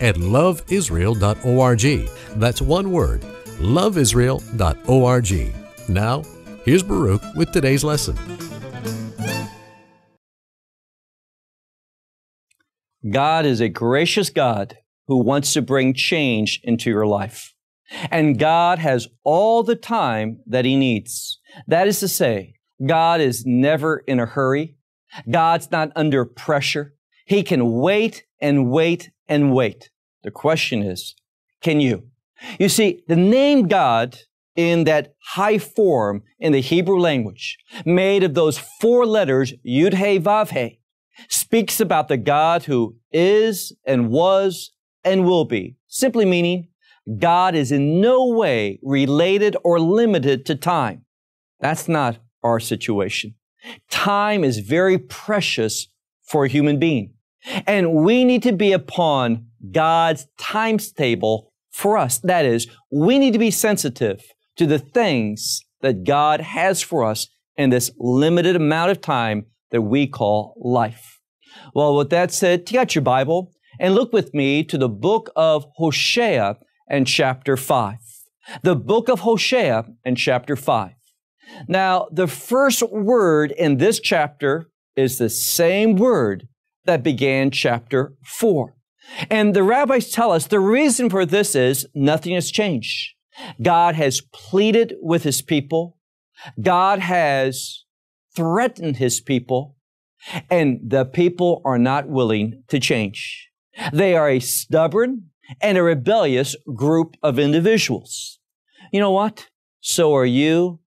at loveisrael.org. That's one word, loveisrael.org. Now, here's Baruch with today's lesson. God is a gracious God who wants to bring change into your life. And God has all the time that He needs. That is to say, God is never in a hurry. God's not under pressure. He can wait and wait and wait. The question is, can you? You see, the name God in that high form in the Hebrew language, made of those four letters, Yud He Vav He, speaks about the God who is and was and will be, simply meaning God is in no way related or limited to time. That's not our situation. Time is very precious for a human being. And we need to be upon God's times table for us. That is, we need to be sensitive to the things that God has for us in this limited amount of time that we call life. Well, with that said, take out your Bible and look with me to the book of Hosea and chapter 5. The book of Hosea and chapter 5. Now, the first word in this chapter is the same word that began chapter 4. And the rabbis tell us the reason for this is nothing has changed. God has pleaded with his people. God has threatened his people. And the people are not willing to change. They are a stubborn and a rebellious group of individuals. You know what? So are you,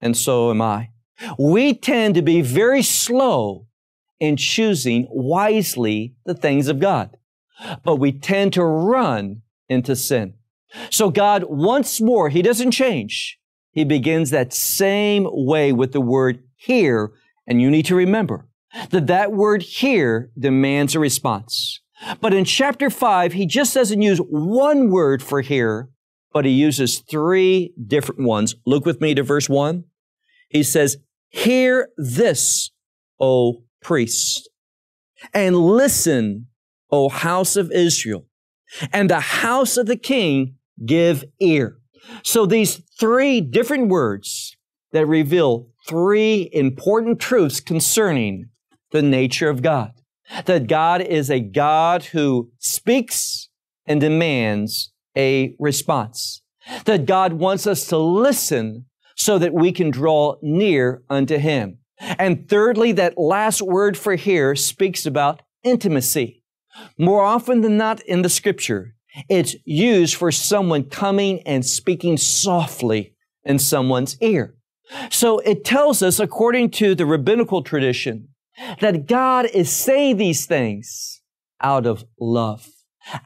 and so am I. We tend to be very slow and choosing wisely the things of God. But we tend to run into sin. So God, once more, He doesn't change. He begins that same way with the word here. And you need to remember that that word here demands a response. But in chapter five, he just doesn't use one word for here, but he uses three different ones. Look with me to verse one. He says, Hear this, O priest. And listen, O house of Israel, and the house of the king, give ear. So these three different words that reveal three important truths concerning the nature of God. That God is a God who speaks and demands a response. That God wants us to listen so that we can draw near unto Him. And thirdly, that last word for here speaks about intimacy. More often than not in the scripture, it's used for someone coming and speaking softly in someone's ear. So it tells us, according to the rabbinical tradition, that God is saying these things out of love,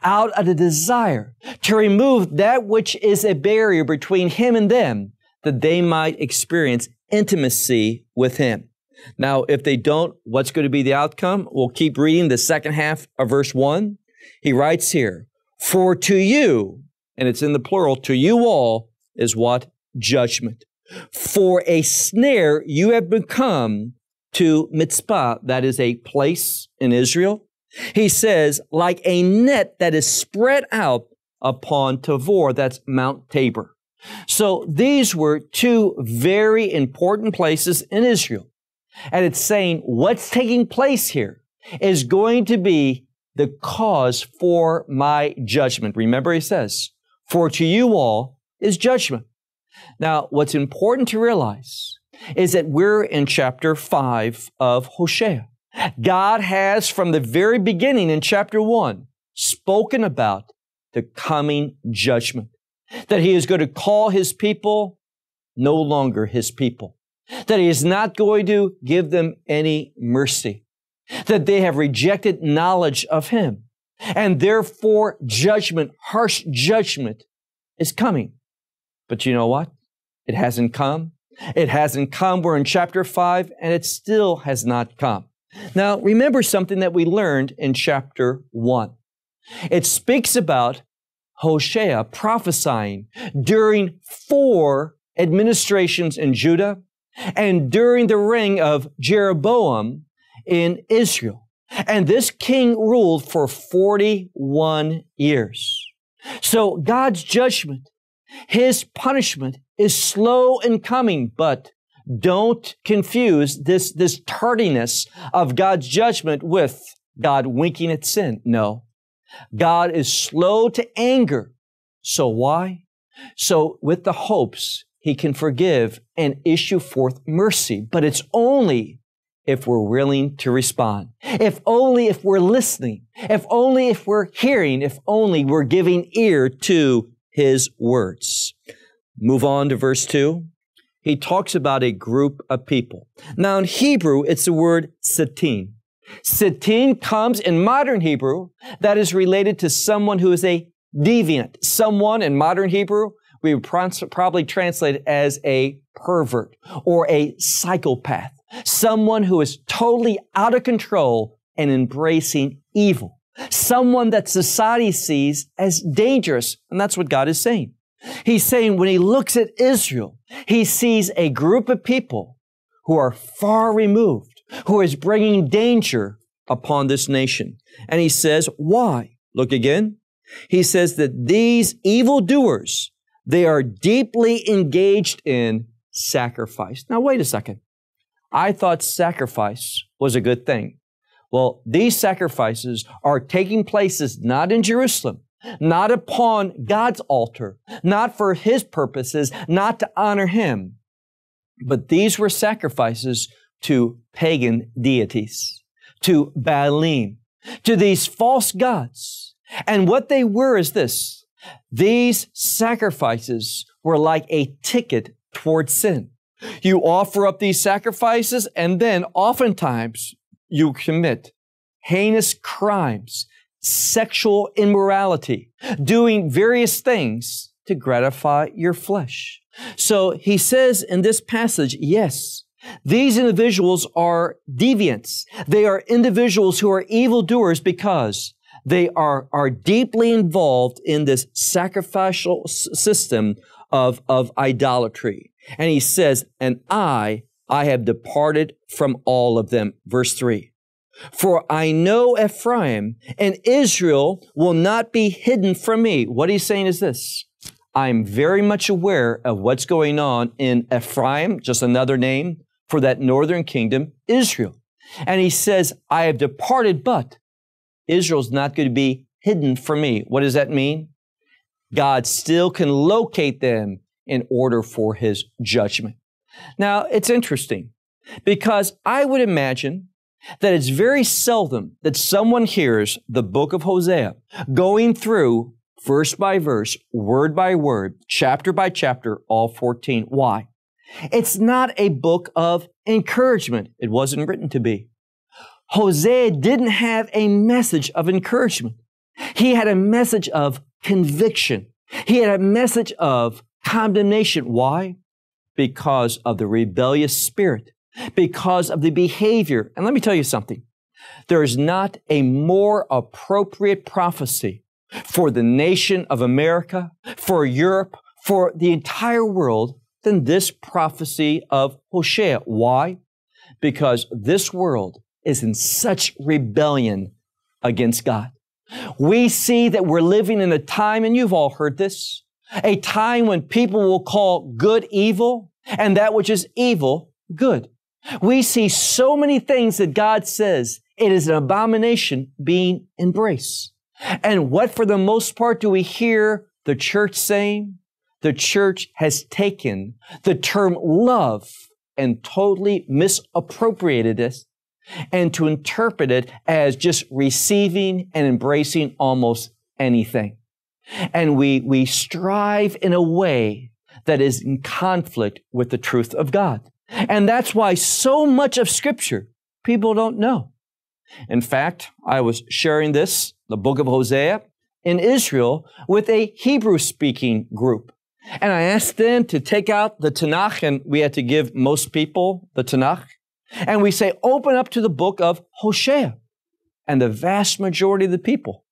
out of the desire to remove that which is a barrier between Him and them, that they might experience intimacy with Him. Now, if they don't, what's going to be the outcome? We'll keep reading the second half of verse 1. He writes here, For to you, and it's in the plural, to you all is what? Judgment. For a snare you have become to Mitzpah, that is a place in Israel. He says, like a net that is spread out upon Tavor, that's Mount Tabor. So these were two very important places in Israel. And it's saying what's taking place here is going to be the cause for my judgment. Remember, he says, for to you all is judgment. Now, what's important to realize is that we're in chapter 5 of Hosea. God has, from the very beginning in chapter 1, spoken about the coming judgment that he is going to call his people no longer his people, that he is not going to give them any mercy, that they have rejected knowledge of him, and therefore judgment, harsh judgment is coming. But you know what? It hasn't come. It hasn't come. We're in chapter 5, and it still has not come. Now, remember something that we learned in chapter 1. It speaks about Hosea prophesying during four administrations in Judah and during the reign of Jeroboam in Israel. And this king ruled for 41 years. So God's judgment, his punishment is slow in coming, but don't confuse this, this tardiness of God's judgment with God winking at sin. No. God is slow to anger. So why? So with the hopes he can forgive and issue forth mercy, but it's only if we're willing to respond. If only if we're listening. If only if we're hearing. If only we're giving ear to his words. Move on to verse 2. He talks about a group of people. Now in Hebrew, it's the word satin. Satin comes in modern Hebrew that is related to someone who is a deviant. Someone in modern Hebrew we would probably translate it as a pervert or a psychopath. Someone who is totally out of control and embracing evil. Someone that society sees as dangerous. And that's what God is saying. He's saying when he looks at Israel, he sees a group of people who are far removed who is bringing danger upon this nation. And he says, Why? Look again. He says that these evildoers, they are deeply engaged in sacrifice. Now, wait a second. I thought sacrifice was a good thing. Well, these sacrifices are taking places not in Jerusalem, not upon God's altar, not for His purposes, not to honor Him. But these were sacrifices to pagan deities, to Baalim, to these false gods. And what they were is this these sacrifices were like a ticket toward sin. You offer up these sacrifices, and then oftentimes you commit heinous crimes, sexual immorality, doing various things to gratify your flesh. So he says in this passage, yes, these individuals are deviants. They are individuals who are evildoers because they are, are deeply involved in this sacrificial system of, of idolatry. And he says, And I, I have departed from all of them. Verse 3. For I know Ephraim and Israel will not be hidden from me. What he's saying is this I'm very much aware of what's going on in Ephraim, just another name for that northern kingdom, Israel. And he says, I have departed, but Israel's not going to be hidden from me. What does that mean? God still can locate them in order for his judgment. Now, it's interesting because I would imagine that it's very seldom that someone hears the book of Hosea going through verse by verse, word by word, chapter by chapter, all 14. Why? It's not a book of encouragement. It wasn't written to be. Hosea didn't have a message of encouragement. He had a message of conviction. He had a message of condemnation. Why? Because of the rebellious spirit, because of the behavior. And let me tell you something there is not a more appropriate prophecy for the nation of America, for Europe, for the entire world than this prophecy of Hosea. Why? Because this world is in such rebellion against God. We see that we're living in a time, and you've all heard this, a time when people will call good evil and that which is evil good. We see so many things that God says it is an abomination being embraced. And what for the most part do we hear the church saying? the church has taken the term love and totally misappropriated it and to interpret it as just receiving and embracing almost anything. And we, we strive in a way that is in conflict with the truth of God. And that's why so much of scripture people don't know. In fact, I was sharing this, the book of Hosea, in Israel with a Hebrew speaking group. And I asked them to take out the Tanakh, and we had to give most people the Tanakh. And we say, open up to the book of Hosea. And the vast majority of the people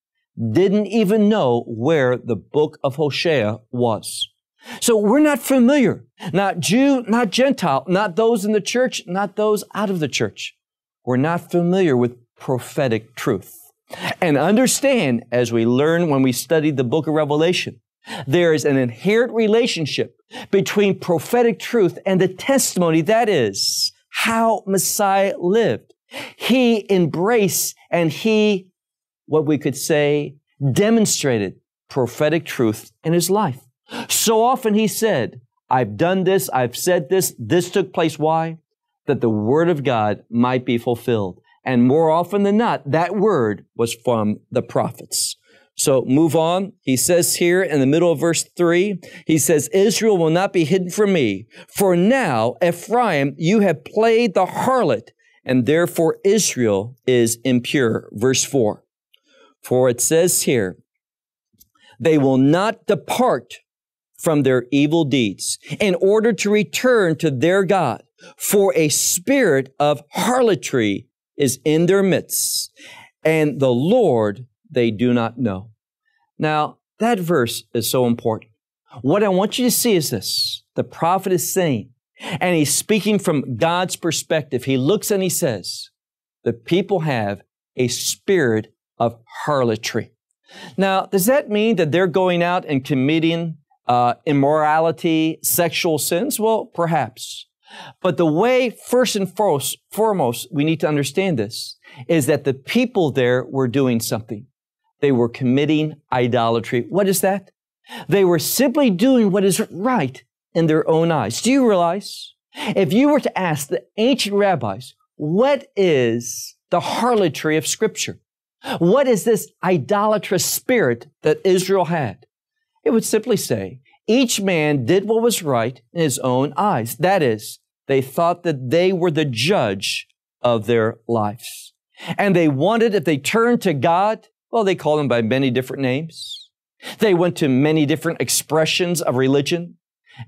didn't even know where the book of Hosea was. So we're not familiar, not Jew, not Gentile, not those in the church, not those out of the church. We're not familiar with prophetic truth. And understand, as we learn when we studied the book of Revelation, there is an inherent relationship between prophetic truth and the testimony that is how Messiah lived. He embraced and he, what we could say, demonstrated prophetic truth in his life. So often he said, I've done this, I've said this, this took place. Why? That the word of God might be fulfilled. And more often than not, that word was from the prophets. So move on. He says here in the middle of verse 3, he says, Israel will not be hidden from me. For now, Ephraim, you have played the harlot, and therefore Israel is impure. Verse 4. For it says here, they will not depart from their evil deeds in order to return to their God, for a spirit of harlotry is in their midst, and the Lord they do not know. Now, that verse is so important. What I want you to see is this the prophet is saying, and he's speaking from God's perspective. He looks and he says, The people have a spirit of harlotry. Now, does that mean that they're going out and committing uh, immorality, sexual sins? Well, perhaps. But the way, first and foremost, foremost, we need to understand this is that the people there were doing something. They were committing idolatry. What is that? They were simply doing what is right in their own eyes. Do you realize? If you were to ask the ancient rabbis, what is the harlotry of Scripture? What is this idolatrous spirit that Israel had? It would simply say, each man did what was right in his own eyes. That is, they thought that they were the judge of their lives. And they wanted, if they turned to God, well, they called him by many different names. They went to many different expressions of religion,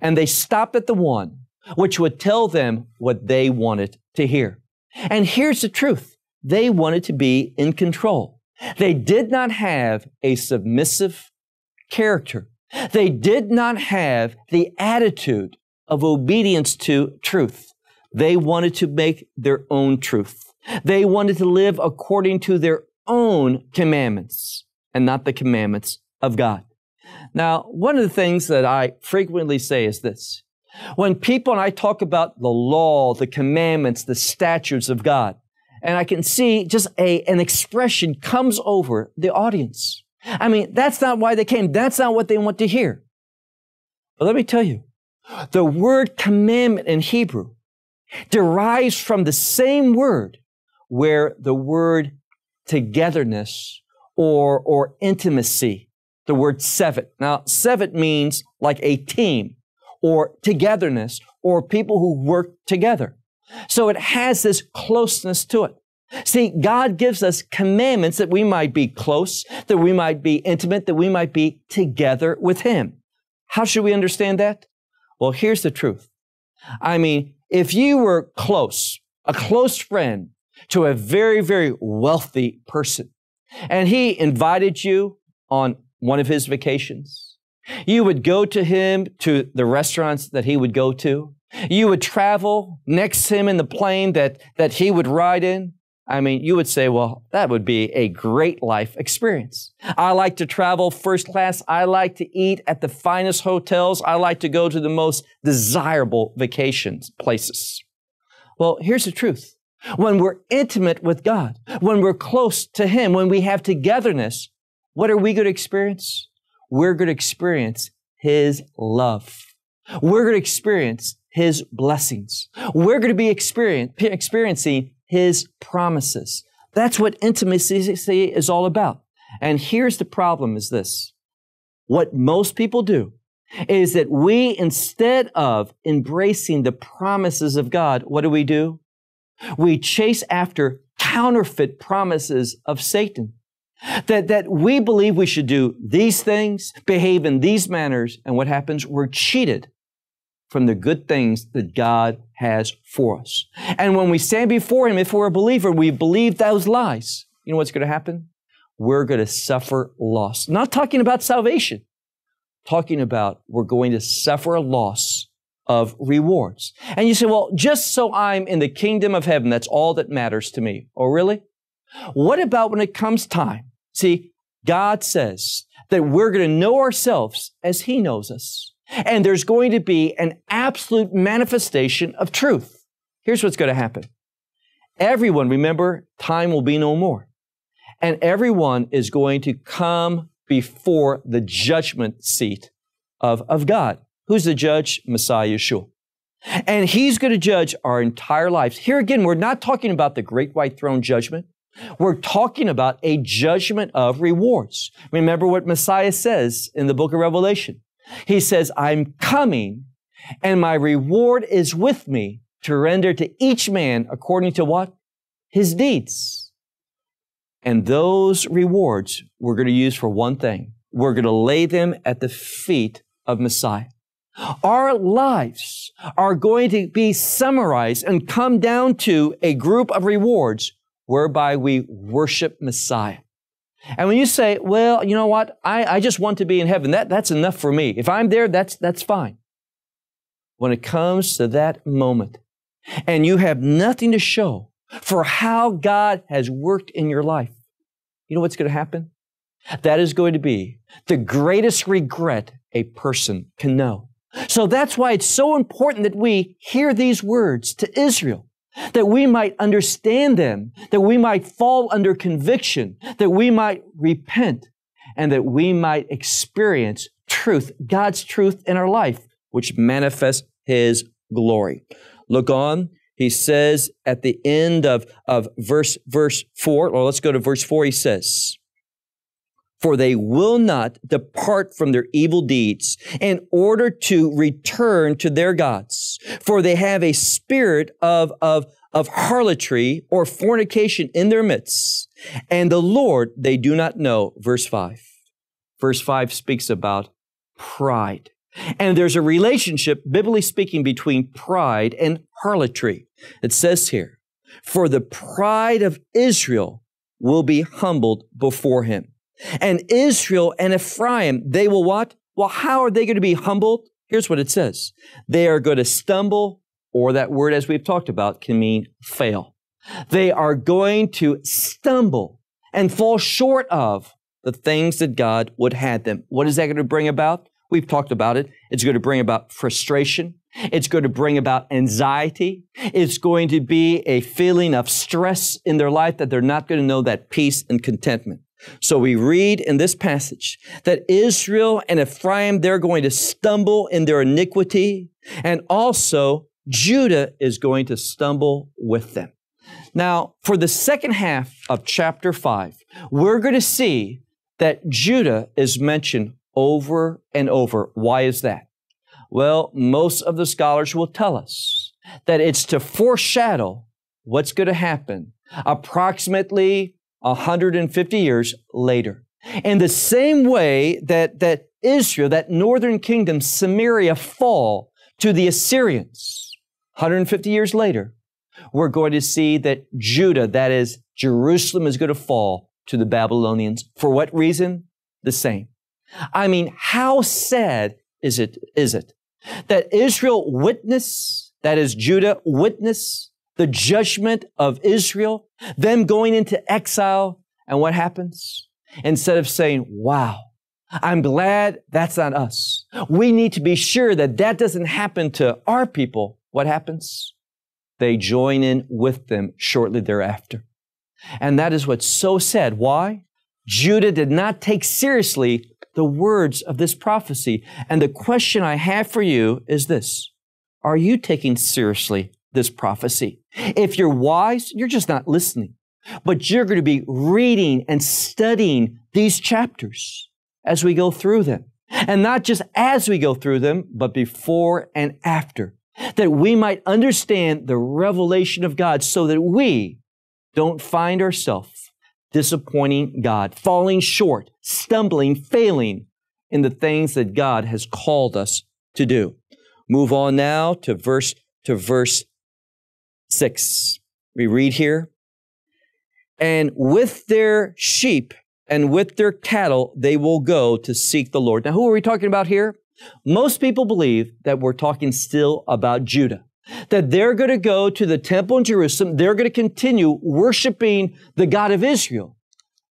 and they stopped at the one which would tell them what they wanted to hear. And here's the truth they wanted to be in control. They did not have a submissive character. They did not have the attitude of obedience to truth. They wanted to make their own truth. They wanted to live according to their own commandments and not the commandments of God. Now, one of the things that I frequently say is this. When people and I talk about the law, the commandments, the statutes of God, and I can see just a, an expression comes over the audience. I mean, that's not why they came. That's not what they want to hear. But let me tell you, the word commandment in Hebrew derives from the same word where the word togetherness or, or intimacy. The word sevet. Now, sevet means like a team or togetherness or people who work together. So it has this closeness to it. See, God gives us commandments that we might be close, that we might be intimate, that we might be together with Him. How should we understand that? Well, here's the truth. I mean, if you were close, a close friend, to a very, very wealthy person. And he invited you on one of his vacations. You would go to him to the restaurants that he would go to. You would travel next to him in the plane that, that he would ride in. I mean, you would say, well, that would be a great life experience. I like to travel first class. I like to eat at the finest hotels. I like to go to the most desirable vacation places. Well, here's the truth. When we're intimate with God, when we're close to Him, when we have togetherness, what are we going to experience? We're going to experience His love. We're going to experience His blessings. We're going to be experiencing His promises. That's what intimacy is all about. And here's the problem is this. What most people do is that we, instead of embracing the promises of God, what do we do? we chase after counterfeit promises of Satan. That, that we believe we should do these things, behave in these manners, and what happens? We're cheated from the good things that God has for us. And when we stand before Him, if we're a believer, we believe those lies. You know what's going to happen? We're going to suffer loss. Not talking about salvation, talking about we're going to suffer a loss of rewards. And you say, well, just so I'm in the kingdom of heaven, that's all that matters to me. Oh, really? What about when it comes time? See, God says that we're going to know ourselves as He knows us. And there's going to be an absolute manifestation of truth. Here's what's going to happen. Everyone, remember, time will be no more. And everyone is going to come before the judgment seat of, of God. Who's the judge? Messiah Yeshua. And he's going to judge our entire lives. Here again, we're not talking about the great white throne judgment. We're talking about a judgment of rewards. Remember what Messiah says in the book of Revelation. He says, I'm coming and my reward is with me to render to each man according to what? His deeds. And those rewards we're going to use for one thing. We're going to lay them at the feet of Messiah. Our lives are going to be summarized and come down to a group of rewards whereby we worship Messiah. And when you say, well, you know what, I, I just want to be in heaven, that, that's enough for me. If I'm there, that's, that's fine. When it comes to that moment, and you have nothing to show for how God has worked in your life, you know what's going to happen? That is going to be the greatest regret a person can know. So that's why it's so important that we hear these words to Israel, that we might understand them, that we might fall under conviction, that we might repent, and that we might experience truth, God's truth in our life, which manifests His glory. Look on. He says at the end of, of verse, verse 4, or let's go to verse 4, he says, for they will not depart from their evil deeds in order to return to their gods. For they have a spirit of, of, of harlotry or fornication in their midst, and the Lord they do not know. Verse 5. Verse 5 speaks about pride. And there's a relationship, biblically speaking, between pride and harlotry. It says here, For the pride of Israel will be humbled before him and Israel and Ephraim, they will what? Well, how are they going to be humbled? Here's what it says they are going to stumble, or that word, as we've talked about, can mean fail. They are going to stumble and fall short of the things that God would have them. What is that going to bring about? We've talked about it. It's going to bring about frustration. It's going to bring about anxiety. It's going to be a feeling of stress in their life that they're not going to know that peace and contentment. So we read in this passage that Israel and Ephraim, they're going to stumble in their iniquity, and also Judah is going to stumble with them. Now, for the second half of chapter 5, we're going to see that Judah is mentioned over and over. Why is that? Well, most of the scholars will tell us that it's to foreshadow what's going to happen approximately 150 years later. In the same way that, that Israel, that northern kingdom, Samaria, fall to the Assyrians 150 years later, we're going to see that Judah, that is Jerusalem, is going to fall to the Babylonians. For what reason? The same. I mean, how sad is it, is it that Israel witness, that is Judah witness the judgment of Israel, them going into exile. And what happens? Instead of saying, wow, I'm glad that's not us. We need to be sure that that doesn't happen to our people. What happens? They join in with them shortly thereafter. And that is what's so sad. Why? Judah did not take seriously the words of this prophecy. And the question I have for you is this Are you taking seriously this prophecy. If you're wise, you're just not listening, but you're going to be reading and studying these chapters as we go through them. And not just as we go through them, but before and after, that we might understand the revelation of God so that we don't find ourselves disappointing God, falling short, stumbling, failing in the things that God has called us to do. Move on now to verse to verse 6. We read here And with their sheep and with their cattle, they will go to seek the Lord. Now, who are we talking about here? Most people believe that we're talking still about Judah, that they're going to go to the temple in Jerusalem. They're going to continue worshiping the God of Israel.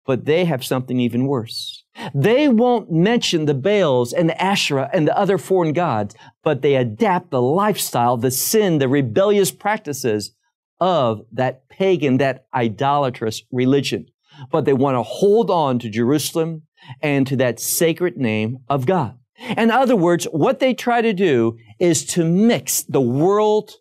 But they have something even worse. They won't mention the Baals and the Asherah and the other foreign gods, but they adapt the lifestyle, the sin, the rebellious practices of that pagan, that idolatrous religion. But they want to hold on to Jerusalem and to that sacred name of God. In other words, what they try to do is to mix the world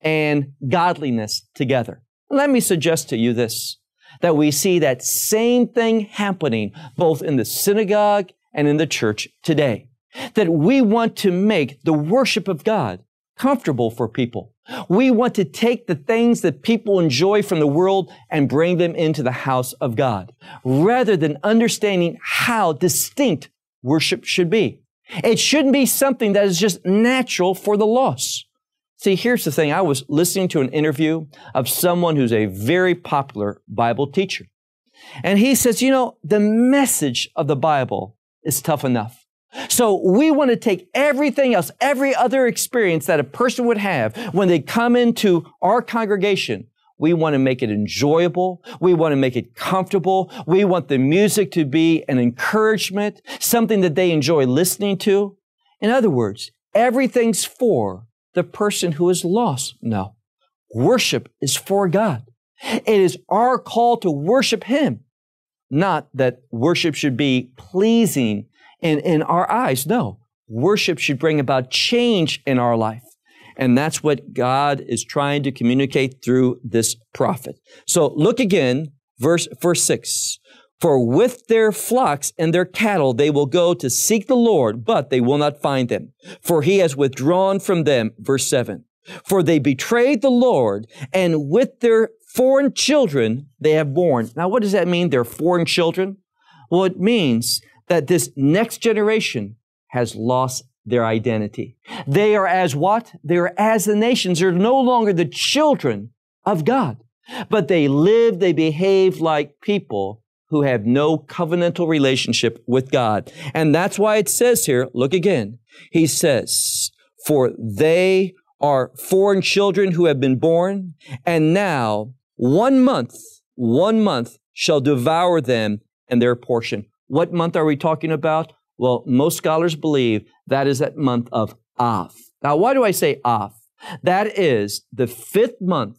and godliness together. Let me suggest to you this that we see that same thing happening both in the synagogue and in the church today. That we want to make the worship of God comfortable for people. We want to take the things that people enjoy from the world and bring them into the house of God, rather than understanding how distinct worship should be. It shouldn't be something that is just natural for the lost. See, here's the thing. I was listening to an interview of someone who's a very popular Bible teacher. And he says, you know, the message of the Bible is tough enough. So we want to take everything else, every other experience that a person would have when they come into our congregation. We want to make it enjoyable. We want to make it comfortable. We want the music to be an encouragement, something that they enjoy listening to. In other words, everything's for the person who is lost. No. Worship is for God. It is our call to worship Him. Not that worship should be pleasing in, in our eyes. No. Worship should bring about change in our life. And that's what God is trying to communicate through this prophet. So look again, verse, verse 6. For with their flocks and their cattle they will go to seek the Lord, but they will not find him, for he has withdrawn from them. Verse 7. For they betrayed the Lord, and with their foreign children they have borne. Now, what does that mean, their foreign children? Well, it means that this next generation has lost their identity. They are as what? They are as the nations. They're no longer the children of God, but they live, they behave like people who have no covenantal relationship with God. And that's why it says here, look again, he says, for they are foreign children who have been born, and now one month, one month shall devour them and their portion. What month are we talking about? Well, most scholars believe that is that month of Av. Now, why do I say Av? That is the fifth month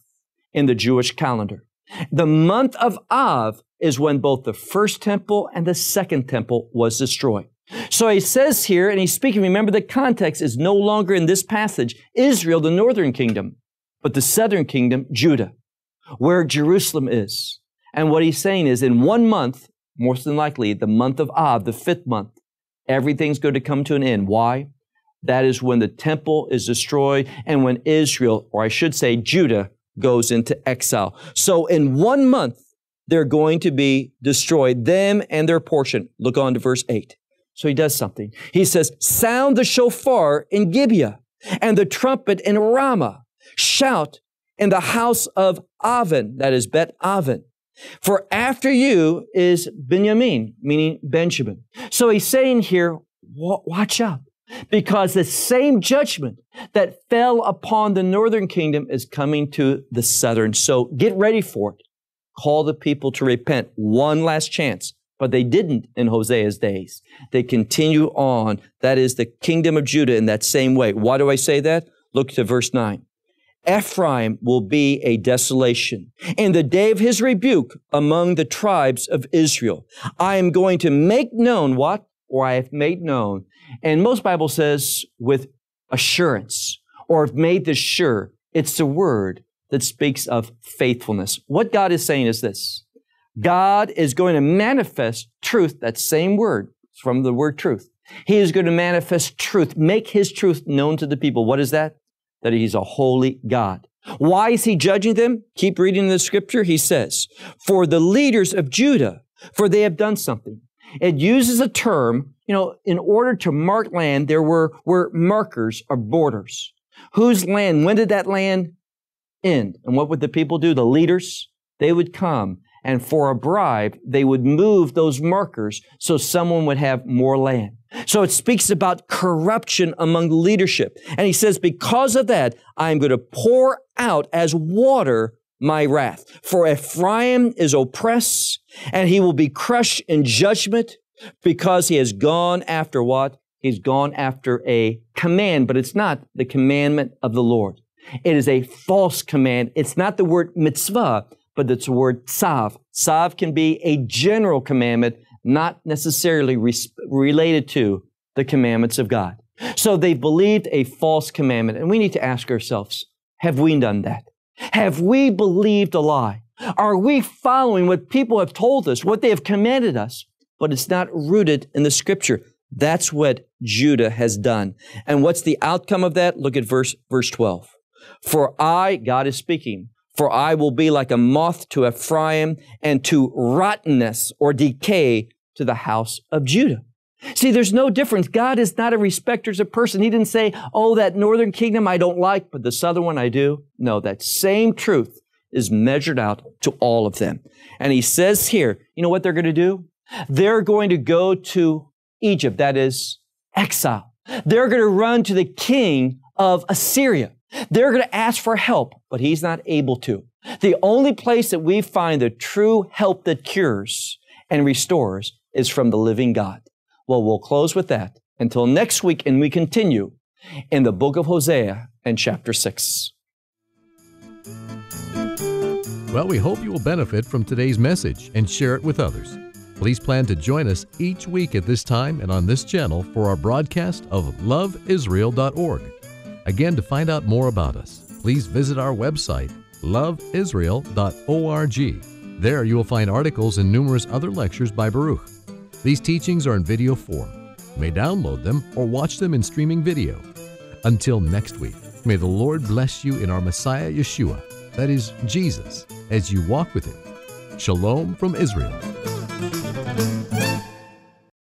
in the Jewish calendar. The month of Av is when both the first temple and the second temple was destroyed. So he says here, and he's speaking, remember the context is no longer in this passage Israel, the northern kingdom, but the southern kingdom, Judah, where Jerusalem is. And what he's saying is, in one month, most than likely the month of Av, the fifth month, everything's going to come to an end. Why? That is when the temple is destroyed and when Israel, or I should say Judah, goes into exile. So in one month, they're going to be destroyed, them and their portion. Look on to verse 8. So he does something. He says, Sound the shofar in Gibeah and the trumpet in Ramah. Shout in the house of Avon, that is Bet Avon. For after you is Benjamin, meaning Benjamin. So he's saying here, watch out, because the same judgment that fell upon the northern kingdom is coming to the southern. So get ready for it. Call the people to repent. One last chance. But they didn't in Hosea's days. They continue on. That is the kingdom of Judah in that same way. Why do I say that? Look to verse 9. Ephraim will be a desolation. In the day of his rebuke among the tribes of Israel, I am going to make known what? Or I have made known. And most Bible says with assurance or have made this sure. It's the word that speaks of faithfulness. What God is saying is this God is going to manifest truth, that same word from the word truth. He is going to manifest truth, make his truth known to the people. What is that? That he's a holy God. Why is he judging them? Keep reading the scripture. He says, For the leaders of Judah, for they have done something. It uses a term, you know, in order to mark land, there were, were markers or borders. Whose land? When did that land? end. And what would the people do? The leaders, they would come and for a bribe, they would move those markers so someone would have more land. So it speaks about corruption among leadership. And he says, because of that, I'm going to pour out as water my wrath. For Ephraim is oppressed and he will be crushed in judgment because he has gone after what? He's gone after a command, but it's not the commandment of the Lord. It is a false command. It's not the word mitzvah, but it's the word tzav. Tzav can be a general commandment, not necessarily res- related to the commandments of God. So they believed a false commandment. And we need to ask ourselves, have we done that? Have we believed a lie? Are we following what people have told us, what they have commanded us, but it's not rooted in the scripture? That's what Judah has done. And what's the outcome of that? Look at verse, verse 12. For I, God is speaking, for I will be like a moth to Ephraim and to rottenness or decay to the house of Judah. See, there's no difference. God is not a respecter of person. He didn't say, oh, that northern kingdom I don't like, but the southern one I do. No, that same truth is measured out to all of them. And he says here, you know what they're going to do? They're going to go to Egypt, that is exile. They're going to run to the king of Assyria. They're going to ask for help, but he's not able to. The only place that we find the true help that cures and restores is from the living God. Well, we'll close with that until next week and we continue in the book of Hosea and chapter 6. Well, we hope you will benefit from today's message and share it with others. Please plan to join us each week at this time and on this channel for our broadcast of loveisrael.org. Again, to find out more about us, please visit our website, loveisrael.org. There you will find articles and numerous other lectures by Baruch. These teachings are in video form. You may download them or watch them in streaming video. Until next week, may the Lord bless you in our Messiah Yeshua, that is, Jesus, as you walk with Him. Shalom from Israel.